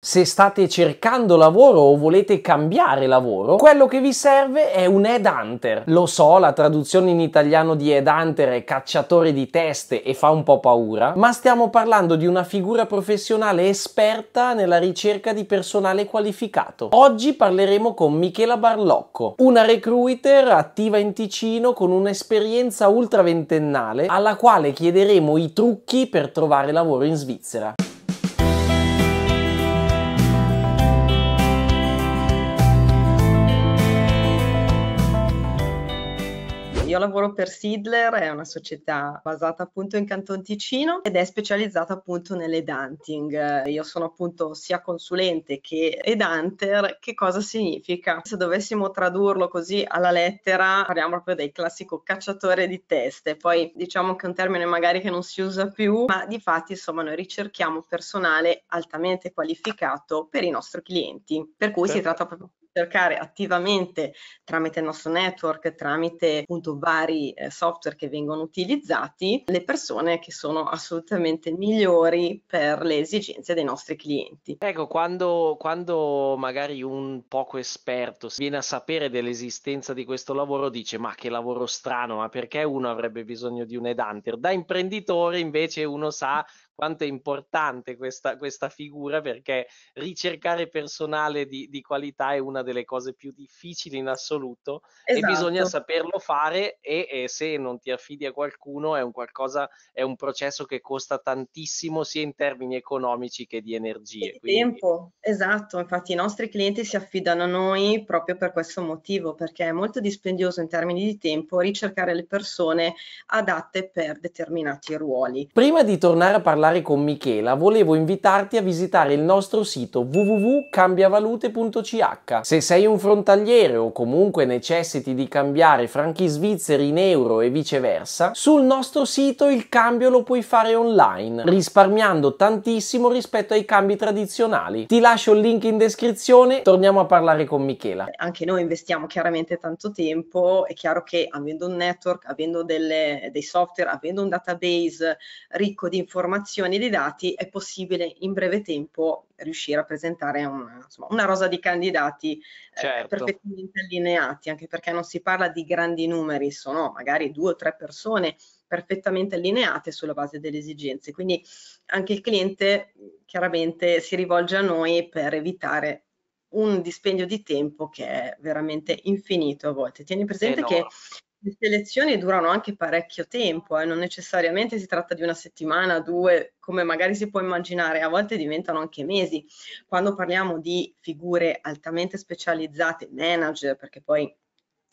Se state cercando lavoro o volete cambiare lavoro, quello che vi serve è un headhunter. Lo so, la traduzione in italiano di headhunter è cacciatore di teste e fa un po' paura, ma stiamo parlando di una figura professionale esperta nella ricerca di personale qualificato. Oggi parleremo con Michela Barlocco, una recruiter attiva in Ticino con un'esperienza ultra ventennale alla quale chiederemo i trucchi per trovare lavoro in Svizzera. Io lavoro per Sidler, è una società basata appunto in Canton Ticino ed è specializzata appunto nelle hunting. Io sono appunto sia consulente che ed hunter. Che cosa significa? Se dovessimo tradurlo così alla lettera, parliamo proprio del classico cacciatore di teste. Poi diciamo che è un termine magari che non si usa più, ma di fatti insomma noi ricerchiamo personale altamente qualificato per i nostri clienti. Per cui certo. si tratta proprio cercare attivamente tramite il nostro network, tramite appunto vari eh, software che vengono utilizzati, le persone che sono assolutamente migliori per le esigenze dei nostri clienti. Ecco, quando, quando magari un poco esperto viene a sapere dell'esistenza di questo lavoro, dice ma che lavoro strano, ma perché uno avrebbe bisogno di un headhunter? Da imprenditore invece uno sa quanto è importante questa, questa figura perché ricercare personale di, di, qualità è una delle cose più difficili in assoluto esatto. e bisogna esatto. saperlo fare e, e, se non ti affidi a qualcuno è un, qualcosa, è un processo che costa tantissimo sia in termini economici che di energie. Di quindi... tempo, esatto, infatti i nostri clienti si affidano a noi proprio per questo motivo perché è molto dispendioso in termini di tempo ricercare le persone adatte per determinati ruoli. Prima di tornare a parlare parlare con Michela, volevo invitarti a visitare il nostro sito www.cambiavalute.ch. Se sei un frontaliere o comunque necessiti di cambiare franchi svizzeri in euro e viceversa, sul nostro sito il cambio lo puoi fare online, risparmiando tantissimo rispetto ai cambi tradizionali. Ti lascio il link in descrizione, torniamo a parlare con Michela. Anche noi investiamo chiaramente tanto tempo, è chiaro che avendo un network, avendo delle, dei software, avendo un database ricco di informazioni, visualizzazioni dei dati è possibile in breve tempo riuscire a presentare una, insomma, una rosa di candidati eh, certo. eh, perfettamente allineati, anche perché non si parla di grandi numeri, sono magari due o tre persone perfettamente allineate sulla base delle esigenze. Quindi anche il cliente chiaramente si rivolge a noi per evitare un dispendio di tempo che è veramente infinito a volte. Tieni eh, presente eh no. che le selezioni durano anche parecchio tempo, eh, non necessariamente si tratta di una settimana, due, come magari si può immaginare, a volte diventano anche mesi. Quando parliamo di figure altamente specializzate, manager, perché poi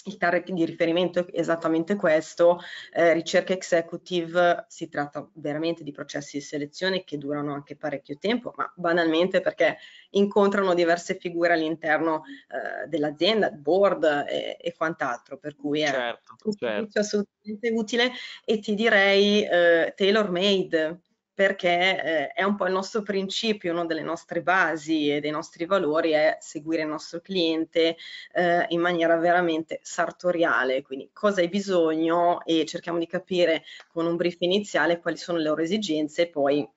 il target di riferimento è esattamente questo, eh, ricerca executive si tratta veramente di processi di selezione che durano anche parecchio tempo, ma banalmente perché incontrano diverse figure all'interno eh, dell'azienda, board e, e, quant'altro, per cui è certo, un servizio certo. assolutamente utile e ti direi eh, tailor made, perché eh, è un po' il nostro principio, una delle nostre basi e dei nostri valori è seguire il nostro cliente eh, in maniera veramente sartoriale, quindi cosa hai bisogno e cerchiamo di capire con un brief iniziale quali sono le loro esigenze e poi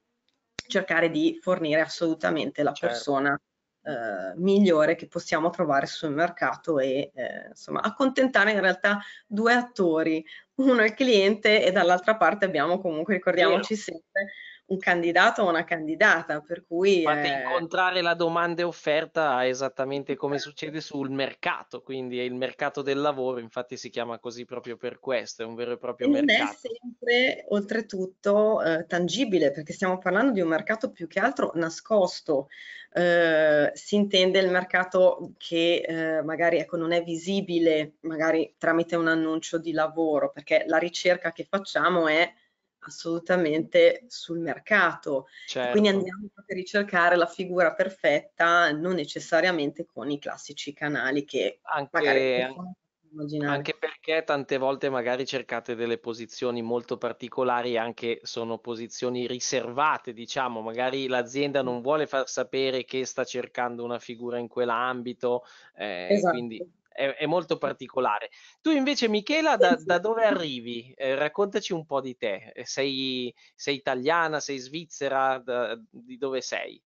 cercare di fornire assolutamente la certo. persona eh, migliore che possiamo trovare sul mercato e eh, insomma accontentare in realtà due attori, uno è il cliente e dall'altra parte abbiamo comunque, ricordiamoci sempre, un candidato o una candidata, per cui... Fate è... Eh, incontrare la domanda e offerta esattamente come esatto. succede sul mercato, quindi è il mercato del lavoro, infatti si chiama così proprio per questo, è un vero e proprio e mercato. Non è sempre, oltretutto, eh, tangibile, perché stiamo parlando di un mercato più che altro nascosto, eh, si intende il mercato che eh, magari ecco, non è visibile, magari tramite un annuncio di lavoro, perché la ricerca che facciamo è assolutamente sul mercato. Certo. Quindi andiamo a ricercare la figura perfetta, non necessariamente con i classici canali che anche, magari... Immaginare. Anche perché tante volte magari cercate delle posizioni molto particolari, anche sono posizioni riservate, diciamo, magari l'azienda non vuole far sapere che sta cercando una figura in quell'ambito, eh, esatto. quindi è, è molto particolare. Tu invece Michela da, da dove arrivi? Eh, raccontaci un po' di te, eh, sei, sei italiana, sei svizzera, da, di dove sei?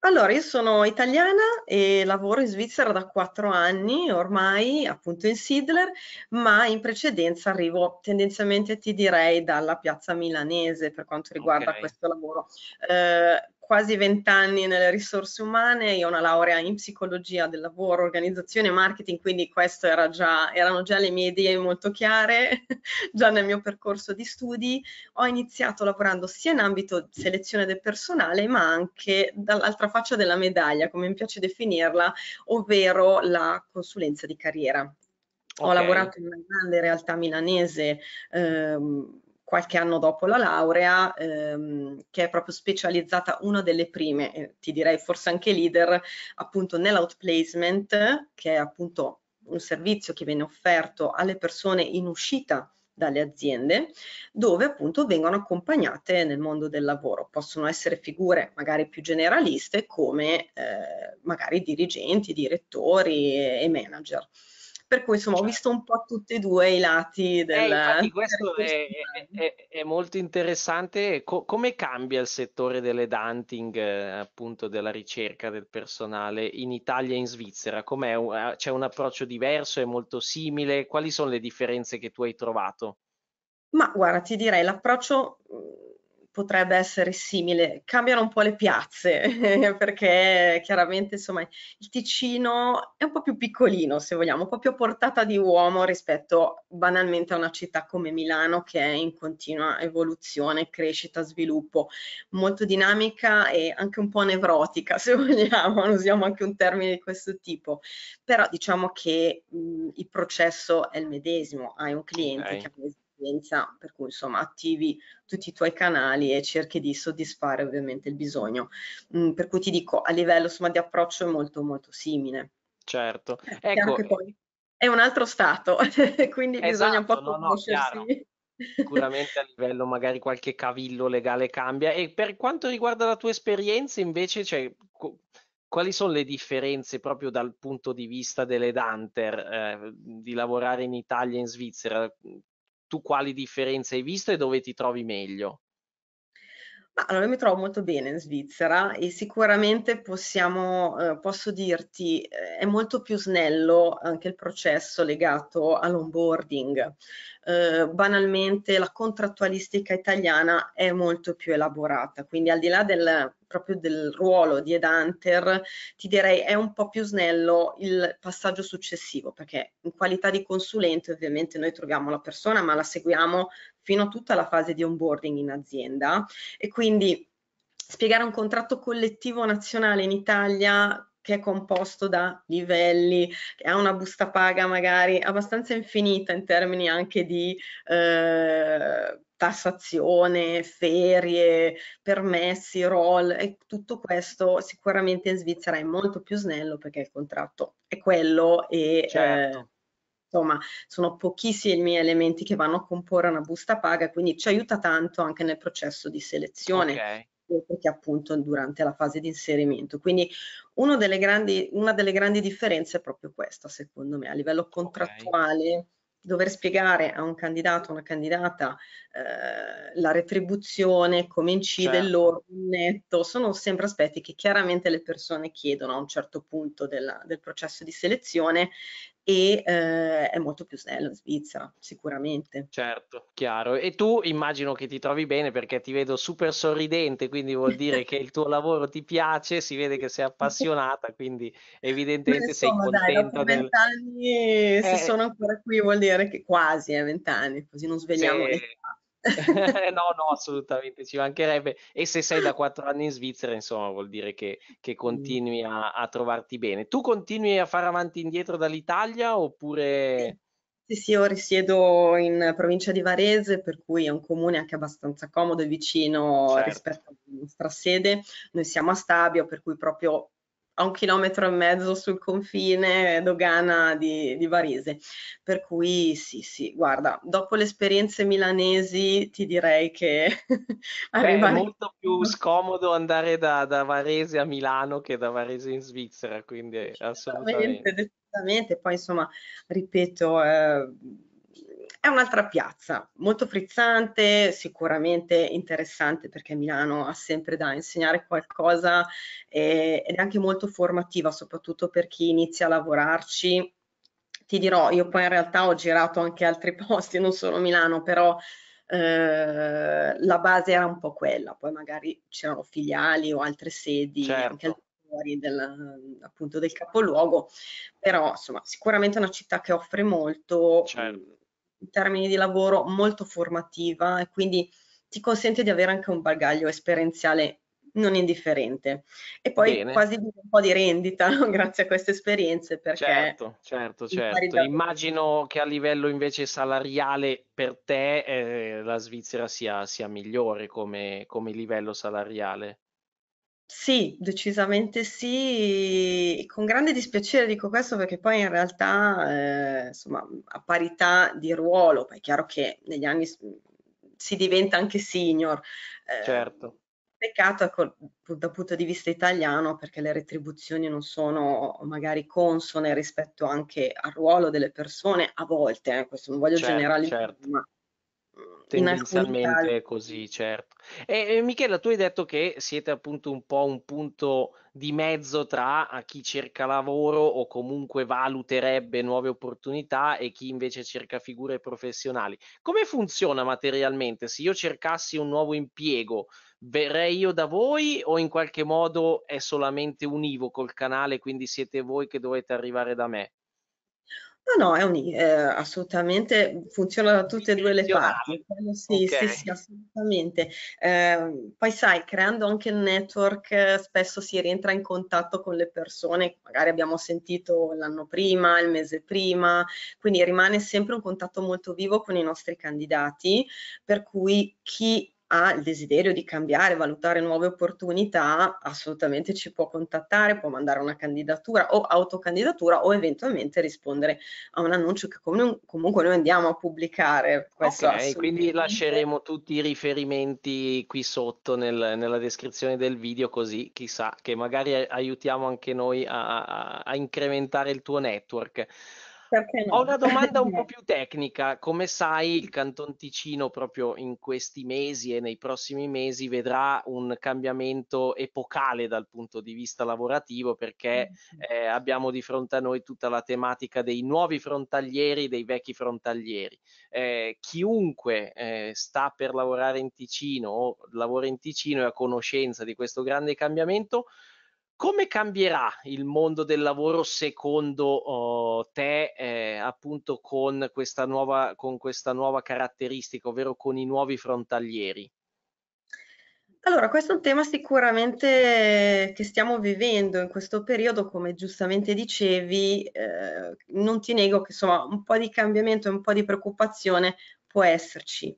Allora, io sono italiana e lavoro in Svizzera da quattro anni ormai, appunto in Sidler, ma in precedenza arrivo tendenzialmente, ti direi, dalla piazza milanese per quanto riguarda okay. questo lavoro. Eh, quasi vent'anni nelle risorse umane, io ho una laurea in psicologia del lavoro, organizzazione e marketing, quindi queste era erano già le mie idee molto chiare, già nel mio percorso di studi. Ho iniziato lavorando sia in ambito selezione del personale, ma anche dall'altra faccia della medaglia, come mi piace definirla, ovvero la consulenza di carriera. Okay. Ho lavorato in una grande realtà milanese. Ehm, qualche anno dopo la laurea, ehm, che è proprio specializzata, una delle prime, eh, ti direi forse anche leader, appunto nell'outplacement, che è appunto un servizio che viene offerto alle persone in uscita dalle aziende dove appunto vengono accompagnate nel mondo del lavoro. Possono essere figure magari più generaliste come eh, magari dirigenti, direttori e manager per cui insomma ho cioè visto un po' tutti e due i lati eh, del... Eh, infatti questo è, è, è, molto interessante, Co- come cambia il settore delle danting, eh, appunto della ricerca del personale in Italia e in Svizzera? Com'è? Eh, c'è un approccio diverso, è molto simile? Quali sono le differenze che tu hai trovato? Ma guarda, ti direi l'approccio mm, potrebbe essere simile. Cambiano un po' le piazze, perché chiaramente insomma, il Ticino è un po' più piccolino, se vogliamo, un po' più a portata di uomo rispetto banalmente a una città come Milano che è in continua evoluzione, crescita, sviluppo, molto dinamica e anche un po' nevrotica, se vogliamo, usiamo anche un termine di questo tipo. Però diciamo che mh, il processo è il medesimo, hai un cliente okay. che ha pazienza, per cui insomma attivi tutti i tuoi canali e cerchi di soddisfare ovviamente il bisogno. Mm, per cui ti dico, a livello insomma, di approccio è molto molto simile. Certo. Eh, perché ecco, poi è un altro stato, quindi esatto, bisogna un po' esatto, no, conoscersi. No, Sicuramente a livello magari qualche cavillo legale cambia. E per quanto riguarda la tua esperienza invece, cioè, quali sono le differenze proprio dal punto di vista delle Danter eh, di lavorare in Italia e in Svizzera? tu quali differenze hai visto e dove ti trovi meglio? Ma allora mi trovo molto bene in Svizzera e sicuramente possiamo, eh, posso dirti, eh, è molto più snello anche il processo legato all'onboarding. Eh, banalmente la contrattualistica italiana è molto più elaborata, quindi al di là del, proprio del ruolo di Edanter, ti direi è un po' più snello il passaggio successivo, perché in qualità di consulente ovviamente noi troviamo la persona, ma la seguiamo fino a tutta la fase di onboarding in azienda e quindi spiegare un contratto collettivo nazionale in Italia che è composto da livelli, che ha una busta paga magari abbastanza infinita in termini anche di eh, tassazione, ferie, permessi, roll e tutto questo sicuramente in Svizzera è molto più snello perché il contratto è quello e eh, certo. eh, insomma sono pochissimi elementi che vanno a comporre una busta paga, quindi ci aiuta tanto anche nel processo di selezione. Okay eh, perché appunto durante la fase di inserimento. Quindi delle grandi, una delle grandi differenze è proprio questa, secondo me, a livello contrattuale, okay. dover spiegare a un candidato, una candidata, eh, la retribuzione, come incide certo. loro netto, sono sempre aspetti che chiaramente le persone chiedono a un certo punto della, del processo di selezione e eh, è molto più snello in Svizzera, sicuramente. Certo, chiaro. E tu immagino che ti trovi bene perché ti vedo super sorridente, quindi vuol dire che il tuo lavoro ti piace, si vede che sei appassionata, quindi evidentemente sei sono, contenta. Dai, dopo del... eh. se sono ancora qui vuol dire che quasi, eh, vent'anni, così non svegliamo sì. le facce. Eh, no, no, assolutamente ci mancherebbe. E se sei da quattro anni in Svizzera, insomma, vuol dire che, che continui a, a, trovarti bene. Tu continui a fare avanti e indietro dall'Italia oppure... Sì, sì, io risiedo in provincia di Varese, per cui è un comune anche abbastanza comodo e vicino certo. rispetto alla nostra sede. Noi siamo a Stabio, per cui proprio a un chilometro e mezzo sul confine dogana di, di Varese. Per cui sì, sì, guarda, dopo le esperienze milanesi ti direi che arrivare... è molto più scomodo andare da, da, Varese a Milano che da Varese in Svizzera, quindi assolutamente. Decisamente, poi insomma, ripeto, eh, è un'altra piazza, molto frizzante, sicuramente interessante perché Milano ha sempre da insegnare qualcosa eh, ed è anche molto formativa, soprattutto per chi inizia a lavorarci. Ti dirò, io poi in realtà ho girato anche altri posti, non solo Milano, però eh, la base era un po' quella, poi magari c'erano filiali o altre sedi certo. anche del, appunto del capoluogo, però insomma sicuramente è una città che offre molto. Certo in termini di lavoro molto formativa e quindi ti consente di avere anche un bagaglio esperienziale non indifferente e poi Bene. quasi un po' di rendita no? grazie a queste esperienze perché certo certo certo immagino che a livello invece salariale per te eh, la Svizzera sia, sia migliore come, come livello salariale sì, decisamente sì, con grande dispiacere dico questo perché poi in realtà, eh, insomma, a parità di ruolo, poi è chiaro che negli anni si diventa anche senior. eh, Certo, Peccato col- ecco, dal punto di vista italiano perché le retribuzioni non sono magari consone rispetto anche al ruolo delle persone a volte, eh, questo non voglio certo, generalizzare, certo. Tendenzialmente così, certo. E, e, Michela, tu hai detto che siete appunto un po' un punto di mezzo tra chi cerca lavoro o comunque valuterebbe nuove opportunità e chi invece cerca figure professionali. Come funziona materialmente? Se io cercassi un nuovo impiego, verrei io da voi o in qualche modo è solamente univoco il canale, quindi siete voi che dovete arrivare da me? No, no, è un, eh, assolutamente funziona da tutte e due le parti. Sì, okay. sì, sì, assolutamente. Eh, poi sai, creando anche il network, eh, spesso si rientra in contatto con le persone che magari abbiamo sentito l'anno prima, il mese prima, quindi rimane sempre un contatto molto vivo con i nostri candidati, per cui chi ha il desiderio di cambiare, valutare nuove opportunità, assolutamente ci può contattare, può mandare una candidatura o autocandidatura o eventualmente rispondere a un annuncio che com- comunque noi andiamo a pubblicare. Questo ok, quindi lasceremo tutti i riferimenti qui sotto nel, nella descrizione del video così chissà che magari aiutiamo anche noi a, a, a incrementare il tuo network. No? Ho una domanda un po' più tecnica. Come sai, il Canton Ticino proprio in questi mesi e nei prossimi mesi vedrà un cambiamento epocale dal punto di vista lavorativo perché mm, mm. eh, abbiamo di fronte a noi tutta la tematica dei nuovi frontalieri, dei vecchi frontalieri. Eh, chiunque eh, sta per lavorare in Ticino o lavora in Ticino e ha conoscenza di questo grande cambiamento, come cambierà il mondo del lavoro secondo uh, te, eh, appunto, con questa, nuova, con questa nuova caratteristica, ovvero con i nuovi frontalieri? Allora, questo è un tema sicuramente che stiamo vivendo in questo periodo, come giustamente dicevi, eh, non ti nego che insomma un po' di cambiamento e un po' di preoccupazione può esserci.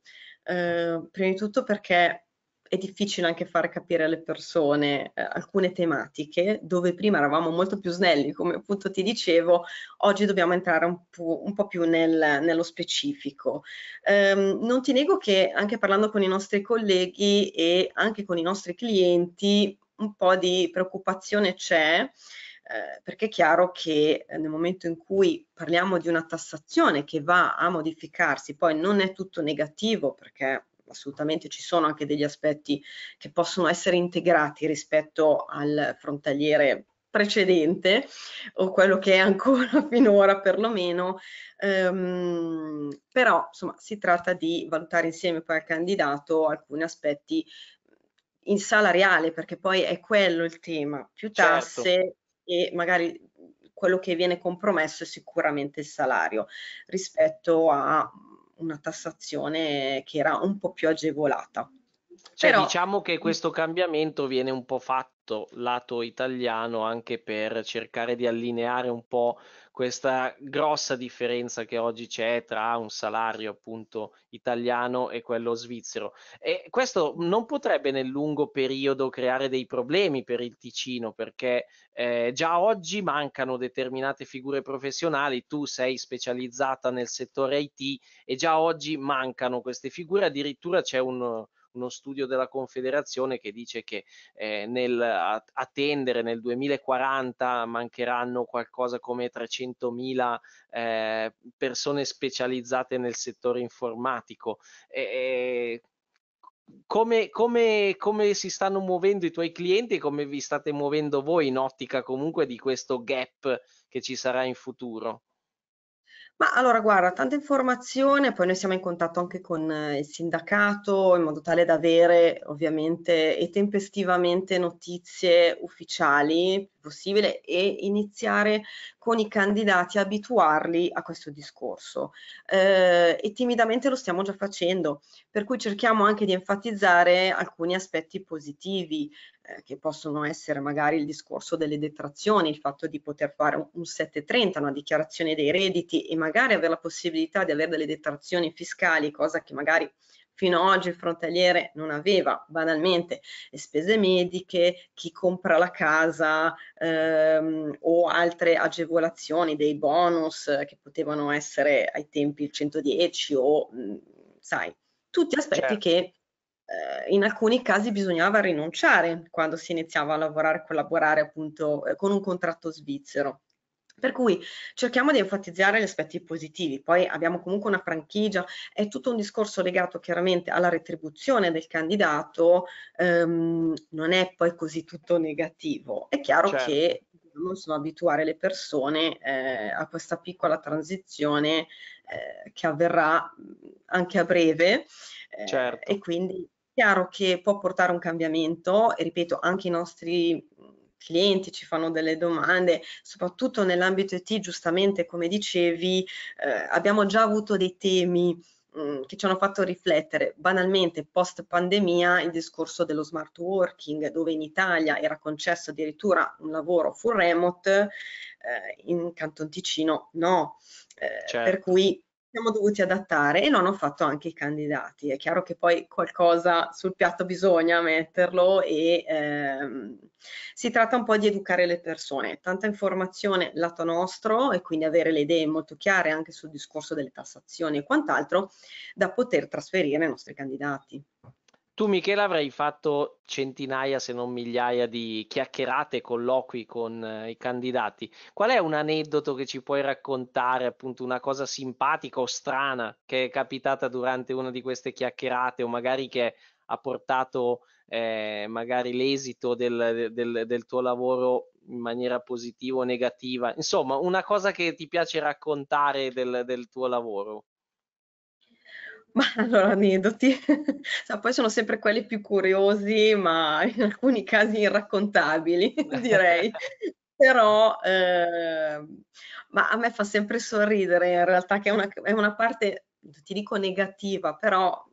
Eh, prima di tutto perché è difficile anche far capire alle persone eh, alcune tematiche dove prima eravamo molto più snelli, come appunto ti dicevo, oggi dobbiamo entrare un, po', un po più nel, nello specifico. Um, non ti nego che anche parlando con i nostri colleghi e anche con i nostri clienti un po' di preoccupazione c'è. Eh, perché è chiaro che eh, nel momento in cui parliamo di una tassazione che va a modificarsi, poi non è tutto negativo perché assolutamente ci sono anche degli aspetti che possono essere integrati rispetto al frontaliere precedente o quello che è ancora finora perlomeno, ehm, però insomma si tratta di valutare insieme poi al candidato alcuni aspetti in salariale perché poi è quello il tema, più certo. tasse certo. e magari quello che viene compromesso è sicuramente il salario rispetto a una tassazione che era un po' più agevolata. Cioè, Però... diciamo che mm. questo cambiamento viene un po' fatto lato italiano anche per cercare di allineare un po' questa grossa differenza che oggi c'è tra un salario appunto italiano e quello svizzero. E questo non potrebbe nel lungo periodo creare dei problemi per il Ticino perché eh, già oggi mancano determinate figure professionali, tu sei specializzata nel settore IT e già oggi mancano queste figure, addirittura c'è un, uno studio della Confederazione che dice che eh, nel attendere nel 2040 mancheranno qualcosa come 300.000 eh, persone specializzate nel settore informatico. E, come, come, come, si stanno muovendo i tuoi clienti e come vi state muovendo voi in ottica comunque di questo gap che ci sarà in futuro? Ma allora guarda, tanta informazione, poi noi siamo in contatto anche con eh, il sindacato in modo tale da avere ovviamente e tempestivamente notizie ufficiali possibile e iniziare con i candidati, abituarli a questo discorso. Eh, e timidamente lo stiamo già facendo, per cui cerchiamo anche di enfatizzare alcuni aspetti positivi. Eh, che possono essere magari il discorso delle detrazioni, il fatto di poter fare un, un 730, una dichiarazione dei redditi e magari avere la possibilità di avere delle detrazioni fiscali, cosa che magari fino ad oggi il frontaliere non aveva banalmente le spese mediche, chi compra la casa ehm, o altre agevolazioni, dei bonus che potevano essere ai tempi il 110 o mh, mm, sai, tutti aspetti certo. che eh, in alcuni casi bisognava rinunciare quando si iniziava a lavorare, collaborare appunto eh, con un contratto svizzero. Per cui cerchiamo di enfatizzare gli aspetti positivi, poi abbiamo comunque una franchigia, è tutto un discorso legato chiaramente alla retribuzione del candidato, ehm, non è poi così tutto negativo. È chiaro certo. che non sono abituare le persone eh, a questa piccola transizione eh, che avverrà anche a breve eh, certo. e quindi chiaro che può portare un cambiamento e ripeto anche i nostri mhmm, clienti ci fanno delle domande, soprattutto nell'ambito IT, giustamente come dicevi, eh, abbiamo già avuto dei temi mhmm, che ci hanno fatto riflettere banalmente post pandemia il discorso dello smart working dove in Italia era concesso addirittura un lavoro full remote eh, in Canton Ticino no eh, certo. per cui siamo dovuti adattare e lo hanno fatto anche i candidati. È chiaro che poi qualcosa sul piatto bisogna metterlo e ehm, si tratta un po' di educare le persone, tanta informazione lato nostro e quindi avere le idee molto chiare anche sul discorso delle tassazioni e quant'altro da poter trasferire ai nostri candidati. Tu Michele avrai fatto centinaia se non migliaia di chiacchierate, colloqui con eh, i candidati. Qual è un aneddoto che ci puoi raccontare, appunto una cosa simpatica o strana che è capitata durante una di queste chiacchierate o magari che ha portato eh, magari l'esito del, del, del tuo lavoro in maniera positiva o negativa? Insomma, una cosa che ti piace raccontare del, del tuo lavoro. Ma allora, aneddoti, sa, poi sono sempre quelli più curiosi, ma in alcuni casi irraccontabili, direi. Però, eh, ma a me fa sempre sorridere in realtà che è una, è una parte, ti dico negativa, però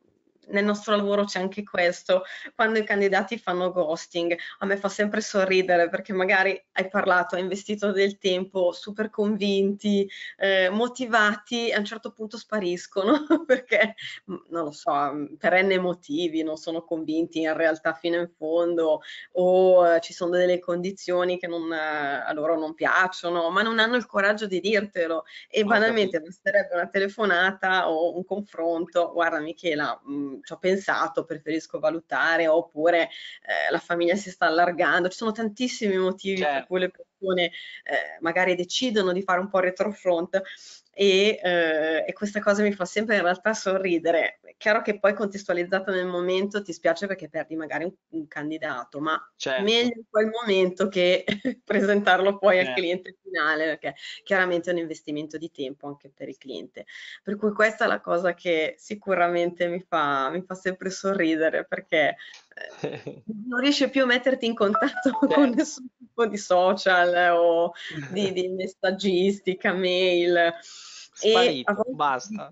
nel nostro lavoro c'è anche questo, quando i candidati fanno ghosting, a me fa sempre sorridere perché magari hai parlato, hai investito del tempo, super convinti, eh, motivati, a un certo punto spariscono perché, mm, non lo so, mm, per n motivi non sono convinti in realtà fino in fondo o eh, ci sono delle condizioni che non, eh, a loro non piacciono, ma non hanno il coraggio di dirtelo e banalmente basterebbe una telefonata o un confronto, guarda Michela, mm, ci ho pensato, preferisco valutare, oppure eh, la famiglia si sta allargando, ci sono tantissimi motivi certo. per cui le persone eh, magari decidono di fare un po' retrofront e, eh, e, questa cosa mi fa sempre in realtà sorridere, chiaro che poi contestualizzato nel momento ti spiace perché perdi magari un, un candidato, ma certo. meglio in quel momento che presentarlo poi certo. al eh. cliente finale, perché chiaramente è un investimento di tempo anche per il cliente. Per cui questa è la cosa che sicuramente mi fa, mi fa sempre sorridere perché eh, non riesci più a metterti in contatto certo. con nessun tipo di social o di, di messaggistica, mail. Sparito, e basta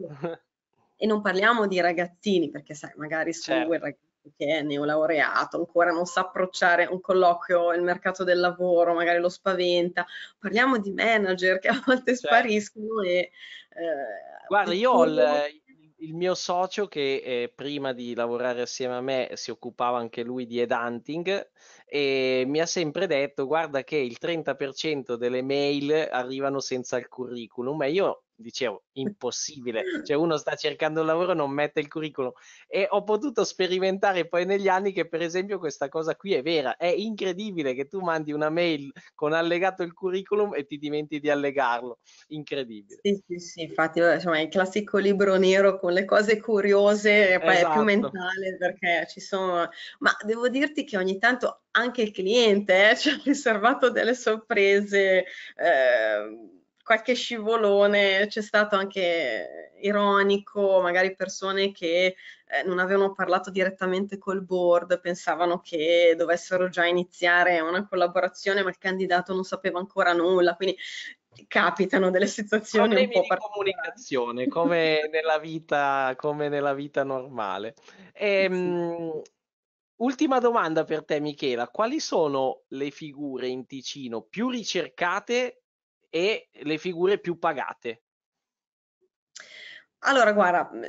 e non parliamo di ragazzini perché sai magari sono certo. quel che è neolaureato, ancora non sa approcciare un colloquio, il mercato del lavoro magari lo spaventa, parliamo di manager che a volte certo. spariscono e... Eh, Guarda, io ho il, il mio socio che eh, prima di lavorare assieme a me si occupava anche lui di headhunting e mi ha sempre detto guarda che il 30% delle mail arrivano senza il curriculum e io dicevo, impossibile. Cioè uno sta cercando un lavoro, non mette il curriculum. E ho potuto sperimentare poi negli anni che per esempio questa cosa qui è vera. È incredibile che tu mandi una mail con allegato il curriculum e ti dimenti di allegarlo. Incredibile. Sì, sì, sì, infatti insomma, è il classico libro nero con le cose curiose e poi esatto. è più esatto. mentale perché ci sono... Ma devo dirti che ogni tanto anche il cliente eh, ci ha riservato delle sorprese. Eh qualche scivolone, c'è stato anche ironico, magari persone che eh, non avevano parlato direttamente col board, pensavano che dovessero già iniziare una collaborazione, ma il candidato non sapeva ancora nulla, quindi capitano delle situazioni Problemi un po' particolari. comunicazione, come nella vita, come nella vita normale. Ehm, sì. Ultima domanda per te, Michela. Quali sono le figure in Ticino più ricercate e le figure più pagate? Allora, guarda, mm, mm,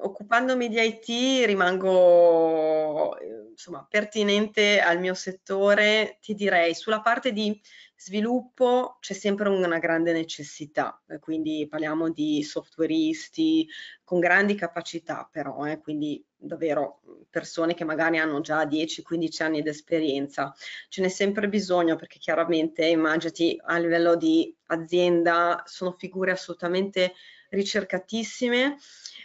occupandomi di IT rimango eh, insomma, pertinente al mio settore, ti direi sulla parte di Sviluppo c'è sempre una grande necessità, eh, quindi parliamo di softwareisti con grandi capacità però, eh, quindi davvero mm, persone che magari hanno già 10-15 anni di esperienza. Ce n'è sempre bisogno perché chiaramente immaginati a livello di azienda sono figure assolutamente ricercatissime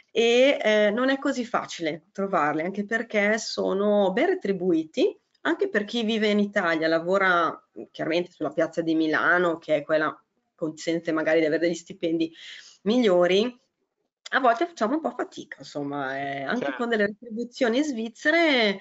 e eh, non è così facile trovarle anche perché sono ben retribuiti anche per chi vive in Italia, lavora chiaramente sulla piazza di Milano, che è quella che consente magari di avere degli stipendi migliori, a volte facciamo un po' fatica, insomma, eh, anche certo. con delle retribuzioni svizzere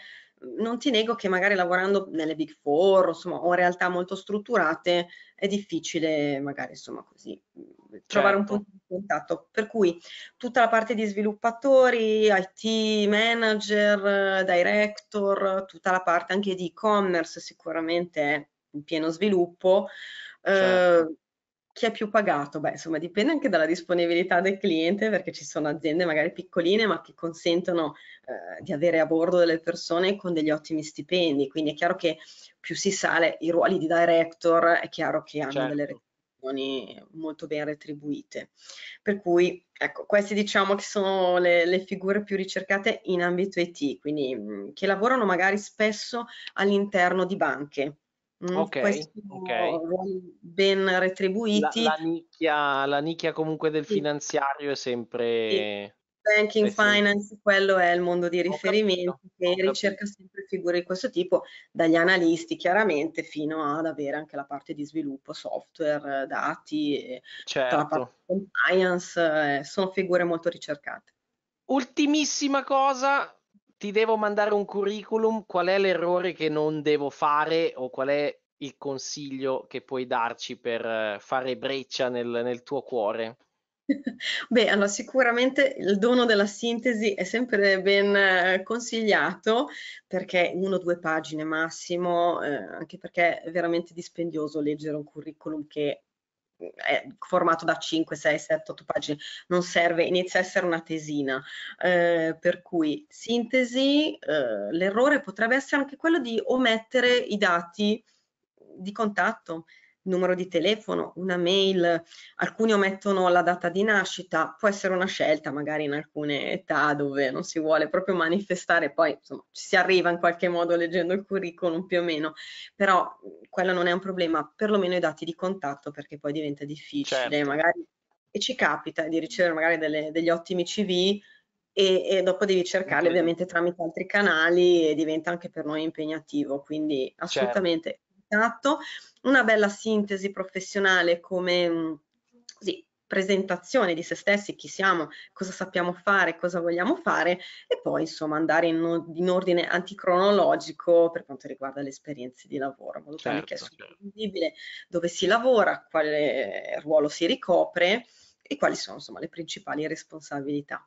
non ti nego che magari lavorando nelle big four insomma, o in realtà molto strutturate è difficile magari insomma così certo. trovare un certo. punto di contatto per cui tutta la parte di sviluppatori IT manager director tutta la parte anche di e-commerce sicuramente è in pieno sviluppo certo. eh, chi è più pagato? Beh, insomma, dipende anche dalla disponibilità del cliente, perché ci sono aziende magari piccoline, ma che consentono eh, di avere a bordo delle persone con degli ottimi stipendi. Quindi è chiaro che più si sale i ruoli di director, è chiaro che hanno certo. delle retribuzioni molto ben retribuite. Per cui, ecco, queste diciamo che sono le, le figure più ricercate in ambito IT, quindi mh, mm, che lavorano magari spesso all'interno di banche Mm, ok, okay. ben retribuiti. La, la, nicchia, la, nicchia, comunque del sì. finanziario è sempre... Sì. Banking è finance, sempre... quello è il mondo di riferimento capito, che ricerca sempre figure di questo tipo, dagli analisti chiaramente fino ad avere anche la parte di sviluppo, software, dati, eh, certo. la parte compliance, eh, sono figure molto ricercate. Ultimissima cosa, ti devo mandare un curriculum, qual è l'errore che non devo fare o qual è il consiglio che puoi darci per eh, fare breccia nel, nel tuo cuore? Beh, allora sicuramente il dono della sintesi è sempre ben eh, consigliato perché uno o due pagine massimo, eh, anche perché è veramente dispendioso leggere un curriculum che è formato da 5, 6, 7, 8 pagine, non serve, inizia a essere una tesina. Eh, per cui sintesi, eh, l'errore potrebbe essere anche quello di omettere i dati di contatto, numero di telefono, una mail, alcuni omettono la data di nascita, può essere una scelta magari in alcune età dove non si vuole proprio manifestare, poi insomma ci si arriva in qualche modo leggendo il curriculum più o meno, però quello non è un problema, perlomeno i dati di contatto perché poi diventa difficile, certo. magari e ci capita di ricevere magari delle, degli ottimi CV e, e, dopo devi cercarli ovviamente tramite altri canali e diventa anche per noi impegnativo, quindi certo. assolutamente certo. Esatto, una bella sintesi professionale come così, mm, presentazione di se stessi, chi siamo, cosa sappiamo fare, cosa vogliamo fare e poi insomma andare in, in ordine anticronologico per quanto riguarda le esperienze di lavoro, in modo tale che è certo, certo. suddivisibile dove si lavora, quale ruolo si ricopre e quali sono insomma le principali responsabilità.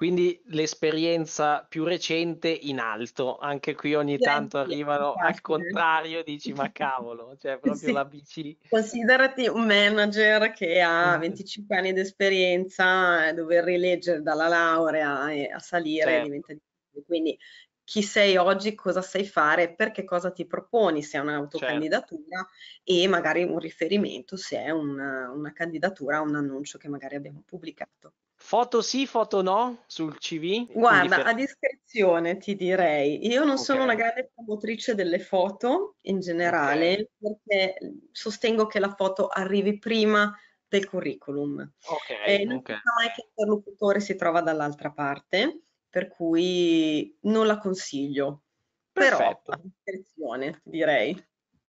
Quindi l'esperienza più recente in alto, anche qui ogni tanto arrivano al contrario, dici ma cavolo, cioè proprio sì. la bici. Considerati un manager che ha 25 mm. anni di esperienza, eh, dover rileggere dalla laurea e a salire certo. diventa difficile. Quindi chi sei oggi, cosa sai fare, perché cosa ti proponi se è un'autocandidatura certo. e magari un riferimento se è una, una candidatura, un annuncio che magari abbiamo pubblicato. Foto sì, foto no sul CV? Guarda, a discrezione ti direi. Io non okay. sono una grande promotrice delle foto in generale okay. perché sostengo che la foto arrivi prima del curriculum. Ok. Eh, non okay. mai che interlocutore si trova dall'altra parte, per cui non la consiglio. Perfetto. Però a discrezione, direi.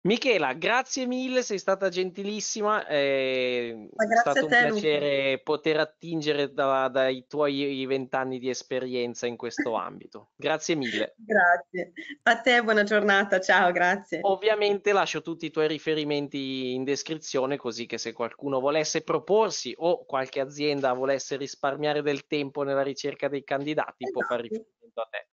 Michela, grazie mille, sei stata gentilissima, ehm, è stato un te, piacere Luca. poter attingere da, dai tuoi vent'anni di esperienza in questo ambito. Grazie mille. Grazie, a te buona giornata, ciao, grazie. Ovviamente lascio tutti i tuoi riferimenti in descrizione così che se qualcuno volesse proporsi o qualche azienda volesse risparmiare del tempo nella ricerca dei candidati esatto. può fare esatto. riferimento a te.